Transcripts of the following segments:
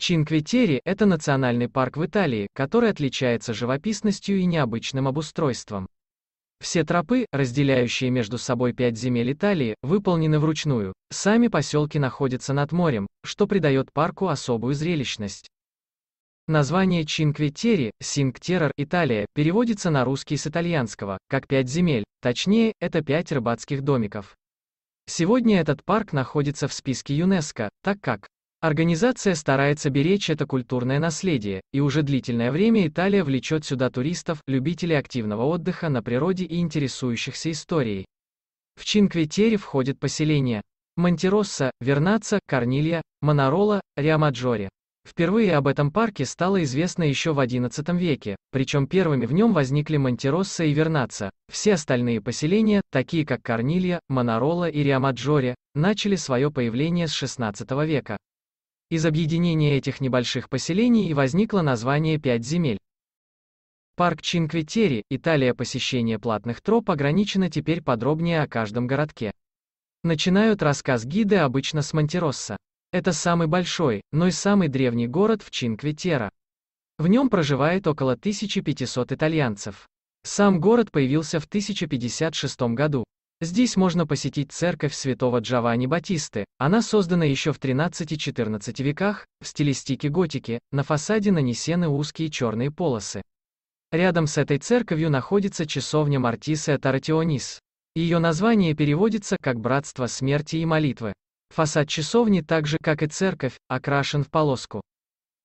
Чинкветери – это национальный парк в Италии, который отличается живописностью и необычным обустройством. Все тропы, разделяющие между собой пять земель Италии, выполнены вручную. Сами поселки находятся над морем, что придает парку особую зрелищность. Название Чинкветери, Синктерр, Италия, переводится на русский с итальянского, как «пять земель», точнее, это пять рыбацких домиков. Сегодня этот парк находится в списке ЮНЕСКО, так как Организация старается беречь это культурное наследие, и уже длительное время Италия влечет сюда туристов, любителей активного отдыха на природе и интересующихся историей. В чинкве входят поселения Монтеросса, Вернаца, Корнилья, Монорола, Риамаджоре. Впервые об этом парке стало известно еще в XI веке, причем первыми в нем возникли Монтеросса и Вернаца. Все остальные поселения, такие как Корнилья, Монорола и Риамаджоре, начали свое появление с XVI века. Из объединения этих небольших поселений и возникло название «Пять земель». Парк Чинквитери, Италия посещение платных троп ограничено теперь подробнее о каждом городке. Начинают рассказ гиды обычно с Монтеросса. Это самый большой, но и самый древний город в Чинквитера. В нем проживает около 1500 итальянцев. Сам город появился в 1056 году. Здесь можно посетить церковь святого Джованни Батисты. Она создана еще в 13-14 веках, в стилистике готики, на фасаде нанесены узкие черные полосы. Рядом с этой церковью находится часовня Мартиса Тартионис. Ее название переводится как «Братство смерти и молитвы». Фасад часовни так же, как и церковь, окрашен в полоску.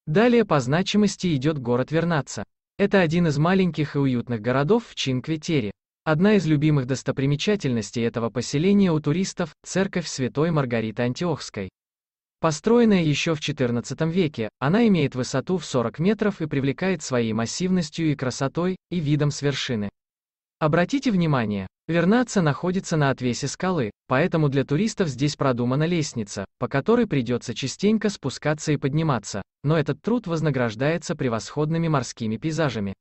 Далее по значимости идет город Вернаца. Это один из маленьких и уютных городов в чинкве Одна из любимых достопримечательностей этого поселения у туристов – церковь Святой Маргариты Антиохской. Построенная еще в XIV веке, она имеет высоту в 40 метров и привлекает своей массивностью и красотой, и видом с вершины. Обратите внимание, Вернаца находится на отвесе скалы, поэтому для туристов здесь продумана лестница, по которой придется частенько спускаться и подниматься, но этот труд вознаграждается превосходными морскими пейзажами.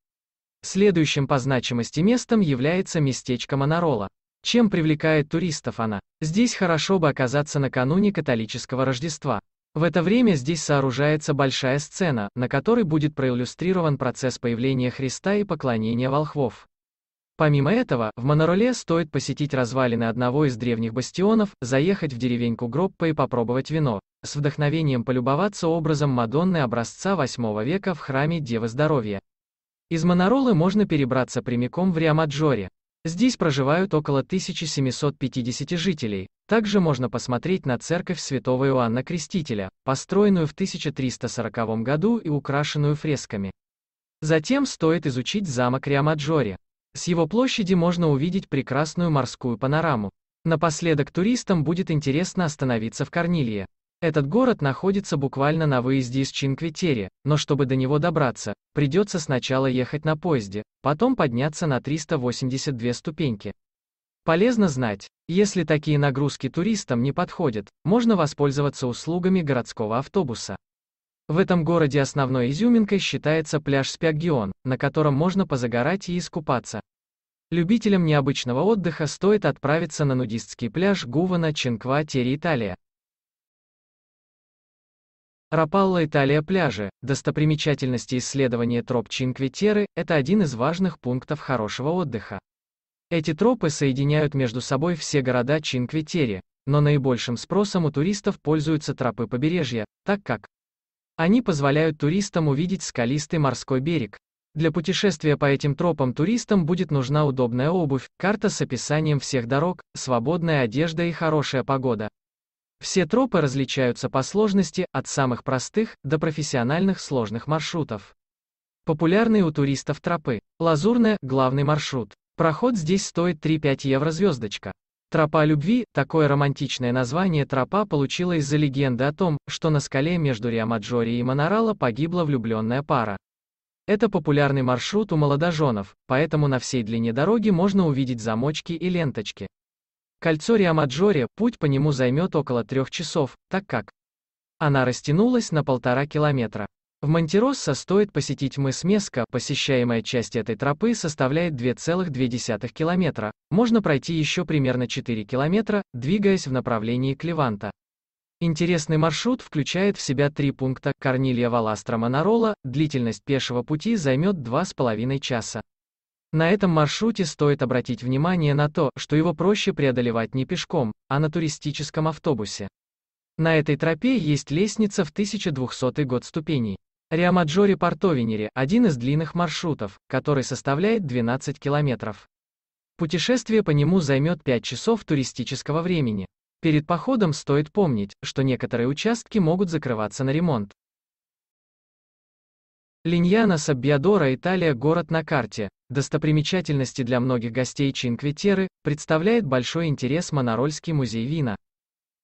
Следующим по значимости местом является местечко Монорола. Чем привлекает туристов она? Здесь хорошо бы оказаться накануне католического Рождества. В это время здесь сооружается большая сцена, на которой будет проиллюстрирован процесс появления Христа и поклонения волхвов. Помимо этого, в Монороле стоит посетить развалины одного из древних бастионов, заехать в деревеньку Гроппа и попробовать вино, с вдохновением полюбоваться образом Мадонны образца 8 века в храме Девы Здоровья. Из Моноролы можно перебраться прямиком в Риамаджоре. Здесь проживают около 1750 жителей. Также можно посмотреть на церковь святого Иоанна Крестителя, построенную в 1340 году и украшенную фресками. Затем стоит изучить замок Риамаджоре. С его площади можно увидеть прекрасную морскую панораму. Напоследок туристам будет интересно остановиться в Корнилье. Этот город находится буквально на выезде из Чинквитери, но чтобы до него добраться, придется сначала ехать на поезде, потом подняться на 382 ступеньки. Полезно знать, если такие нагрузки туристам не подходят, можно воспользоваться услугами городского автобуса. В этом городе основной изюминкой считается пляж Спягион, на котором можно позагорать и искупаться. Любителям необычного отдыха стоит отправиться на нудистский пляж Гувана Чинква Тери Италия. Рапалла Италия пляжи, достопримечательности исследования троп Чинквитеры, это один из важных пунктов хорошего отдыха. Эти тропы соединяют между собой все города Чинквитере, но наибольшим спросом у туристов пользуются тропы побережья, так как они позволяют туристам увидеть скалистый морской берег. Для путешествия по этим тропам туристам будет нужна удобная обувь, карта с описанием всех дорог, свободная одежда и хорошая погода. Все тропы различаются по сложности, от самых простых до профессиональных сложных маршрутов. Популярные у туристов тропы. Лазурная – главный маршрут. Проход здесь стоит 3-5 евро звездочка. Тропа любви, такое романтичное название тропа получила из-за легенды о том, что на скале между Риамаджори и Монорало погибла влюбленная пара. Это популярный маршрут у молодоженов, поэтому на всей длине дороги можно увидеть замочки и ленточки. Кольцо Риамаджоре, путь по нему займет около трех часов, так как она растянулась на полтора километра. В Монтероссо стоит посетить мыс Меска, посещаемая часть этой тропы составляет 2,2 километра. Можно пройти еще примерно 4 километра, двигаясь в направлении Клеванта. Интересный маршрут включает в себя три пункта Корнилия Валастра Монорола, длительность пешего пути займет 2,5 часа. На этом маршруте стоит обратить внимание на то, что его проще преодолевать не пешком, а на туристическом автобусе. На этой тропе есть лестница в 1200 год ступеней. Риамаджоре Портовенере – один из длинных маршрутов, который составляет 12 километров. Путешествие по нему займет 5 часов туристического времени. Перед походом стоит помнить, что некоторые участки могут закрываться на ремонт. Линьяна Саббиадора Италия город на карте, достопримечательности для многих гостей Чинквитеры, представляет большой интерес Монорольский музей вина.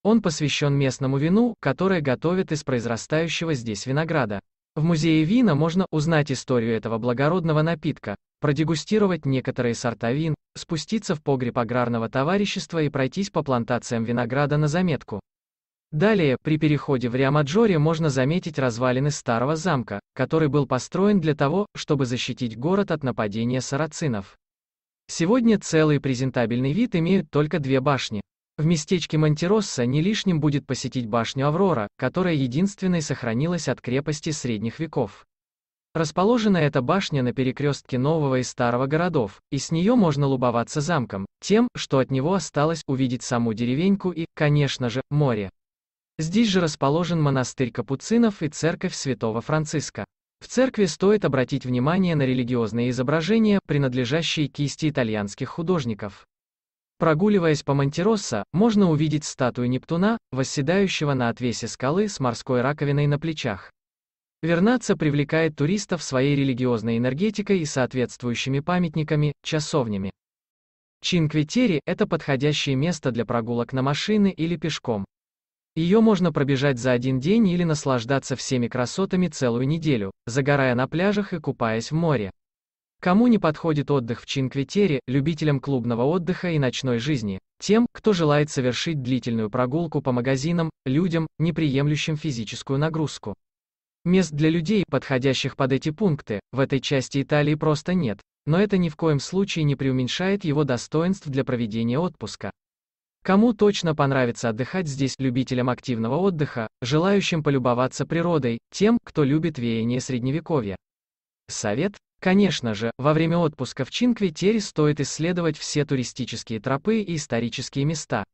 Он посвящен местному вину, которое готовят из произрастающего здесь винограда. В музее вина можно узнать историю этого благородного напитка, продегустировать некоторые сорта вин, спуститься в погреб аграрного товарищества и пройтись по плантациям винограда на заметку. Далее, при переходе в Риамаджоре можно заметить развалины старого замка, который был построен для того, чтобы защитить город от нападения сарацинов. Сегодня целый презентабельный вид имеют только две башни. В местечке Монтеросса не лишним будет посетить башню Аврора, которая единственной сохранилась от крепости средних веков. Расположена эта башня на перекрестке нового и старого городов, и с нее можно лубоваться замком, тем, что от него осталось, увидеть саму деревеньку и, конечно же, море. Здесь же расположен монастырь капуцинов и церковь святого Франциска. В церкви стоит обратить внимание на религиозные изображения, принадлежащие кисти итальянских художников. Прогуливаясь по Монтероссо, можно увидеть статую Нептуна, восседающего на отвесе скалы с морской раковиной на плечах. Вернаца привлекает туристов своей религиозной энергетикой и соответствующими памятниками, часовнями. Чинквитери – это подходящее место для прогулок на машины или пешком. Ее можно пробежать за один день или наслаждаться всеми красотами целую неделю, загорая на пляжах и купаясь в море. Кому не подходит отдых в Чинквитере, любителям клубного отдыха и ночной жизни, тем, кто желает совершить длительную прогулку по магазинам, людям, не неприемлющим физическую нагрузку. Мест для людей, подходящих под эти пункты, в этой части Италии просто нет, но это ни в коем случае не преуменьшает его достоинств для проведения отпуска. Кому точно понравится отдыхать здесь, любителям активного отдыха, желающим полюбоваться природой, тем, кто любит веяние средневековья. Совет? Конечно же, во время отпуска в Чинкве-Терре стоит исследовать все туристические тропы и исторические места.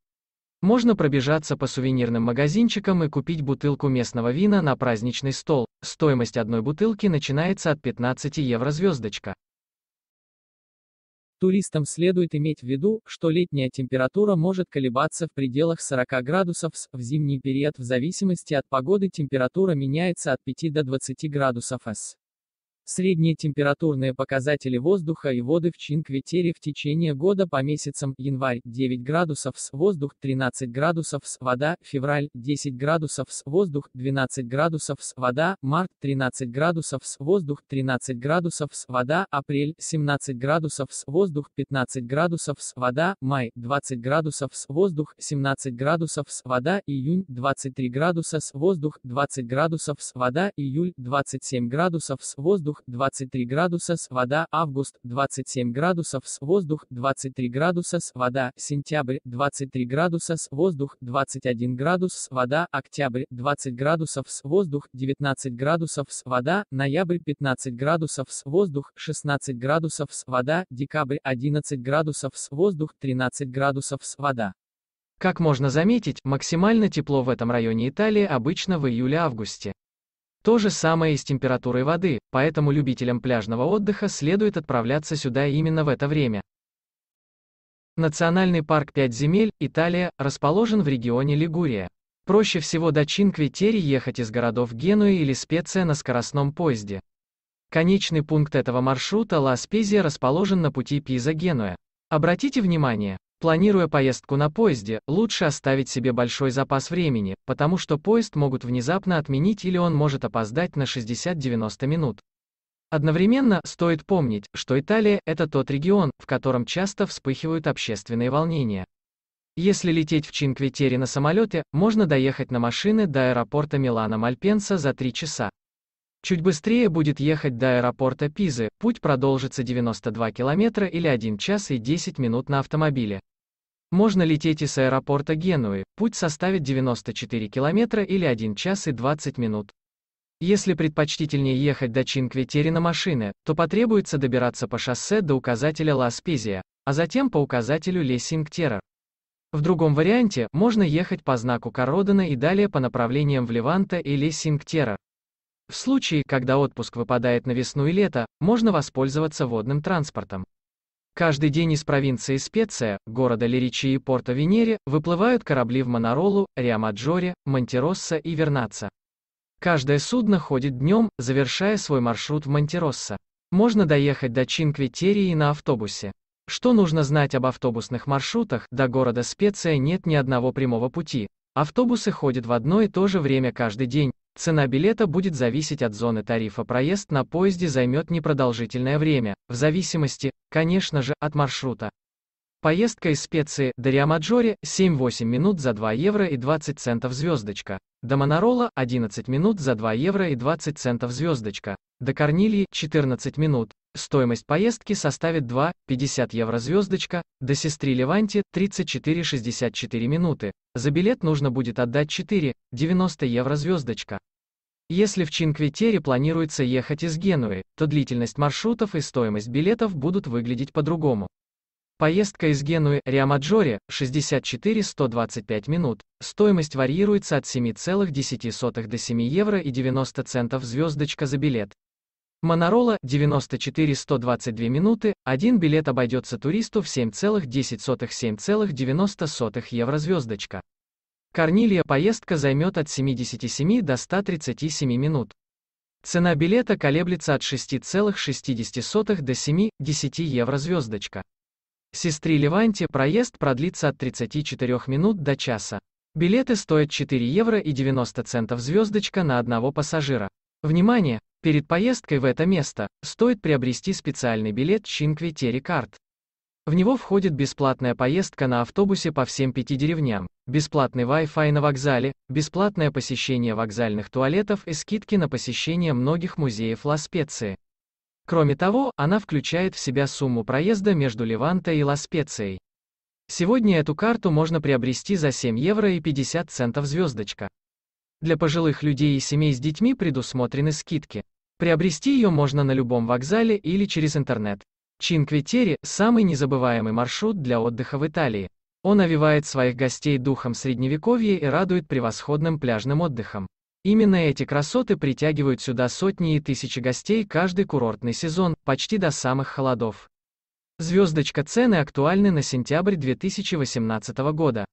Можно пробежаться по сувенирным магазинчикам и купить бутылку местного вина на праздничный стол. Стоимость одной бутылки начинается от 15 евро звездочка. Туристам следует иметь в виду, что летняя температура может колебаться в пределах 40 градусов в зимний период в зависимости от погоды температура меняется от 5 до 20 градусов с. Средние температурные показатели воздуха и воды в Чинквитере в течение года по месяцам январь 9 градусов с воздух 13 градусов с вода, февраль 10 градусов с воздух 12 градусов с вода, март 13 градусов с воздух 13 градусов с вода, апрель 17 градусов с воздух 15 градусов с вода, май 20 градусов с воздух 17 градусов с вода, июнь 23 градуса с воздух 20 градусов с вода, июль 27 градусов с воздух воздух 23 градуса с вода, август 27 градусов с воздух, 23 градуса с вода, сентябрь 23 градуса с воздух, 21 градус с вода, октябрь 20 градусов с воздух, 19 градусов с вода, ноябрь 15 градусов с воздух, 16 градусов с вода, декабрь 11 градусов с воздух, 13 градусов с вода. Как можно заметить, максимально тепло в этом районе Италии обычно в июле-августе. То же самое и с температурой воды, поэтому любителям пляжного отдыха следует отправляться сюда именно в это время. Национальный парк «Пять земель», Италия, расположен в регионе Лигурия. Проще всего до Чинквитери ехать из городов Генуи или Специя на скоростном поезде. Конечный пункт этого маршрута Ла Спезия расположен на пути Пиза-Генуя. Обратите внимание, Планируя поездку на поезде, лучше оставить себе большой запас времени, потому что поезд могут внезапно отменить или он может опоздать на 60-90 минут. Одновременно, стоит помнить, что Италия – это тот регион, в котором часто вспыхивают общественные волнения. Если лететь в Чинкветере на самолете, можно доехать на машины до аэропорта Милана-Мальпенса за 3 часа. Чуть быстрее будет ехать до аэропорта Пизы, путь продолжится 92 километра или 1 час и 10 минут на автомобиле. Можно лететь из аэропорта Генуи, путь составит 94 километра или 1 час и 20 минут. Если предпочтительнее ехать до Чинкветери на машине, то потребуется добираться по шоссе до указателя Ласпезия, а затем по указателю Лесингтера. В другом варианте, можно ехать по знаку Кородена и далее по направлениям в Леванта и Лесингтера. В случае, когда отпуск выпадает на весну и лето, можно воспользоваться водным транспортом. Каждый день из провинции Специя, города Леричи и порта Венере, выплывают корабли в Монаролу, Риамаджоре, Монтеросса и Вернаца. Каждое судно ходит днем, завершая свой маршрут в Монтеросса. Можно доехать до Чинквитерии на автобусе. Что нужно знать об автобусных маршрутах? До города Специя нет ни одного прямого пути, Автобусы ходят в одно и то же время каждый день. Цена билета будет зависеть от зоны тарифа. Проезд на поезде займет непродолжительное время, в зависимости, конечно же, от маршрута. Поездка из специи до Риамаджоре 7-8 минут за 2 евро и 20 центов звездочка. До Монорола 11 минут за 2 евро и 20 центов звездочка. До Корнилии 14 минут. Стоимость поездки составит 2,50 евро звездочка, до сестры Леванти 34,64 минуты. За билет нужно будет отдать 4,90 евро звездочка. Если в Чинкветере планируется ехать из Генуи, то длительность маршрутов и стоимость билетов будут выглядеть по-другому. Поездка из Генуи Риамаджоре 64-125 минут. Стоимость варьируется от 7,10 до 7 евро и 90 центов звездочка за билет. Монорола 94-122 минуты, один билет обойдется туристу в 7,10-7,90 евро звездочка. Корнилия поездка займет от 77 до 137 минут. Цена билета колеблется от 6,60 до 7,10 евро звездочка. Сестре Леванте проезд продлится от 34 минут до часа. Билеты стоят 4 евро и 90 центов звездочка на одного пассажира. Внимание! Перед поездкой в это место стоит приобрести специальный билет Cinque Terre Card. В него входит бесплатная поездка на автобусе по всем пяти деревням, бесплатный Wi-Fi на вокзале, бесплатное посещение вокзальных туалетов и скидки на посещение многих музеев Ла-Специи. Кроме того, она включает в себя сумму проезда между Леванто и Ла-Специей. Сегодня эту карту можно приобрести за 7 евро и 50 центов звездочка. Для пожилых людей и семей с детьми предусмотрены скидки. Приобрести ее можно на любом вокзале или через интернет. Чинквитери – самый незабываемый маршрут для отдыха в Италии. Он овивает своих гостей духом средневековья и радует превосходным пляжным отдыхом. Именно эти красоты притягивают сюда сотни и тысячи гостей каждый курортный сезон, почти до самых холодов. Звездочка цены актуальны на сентябрь 2018 года.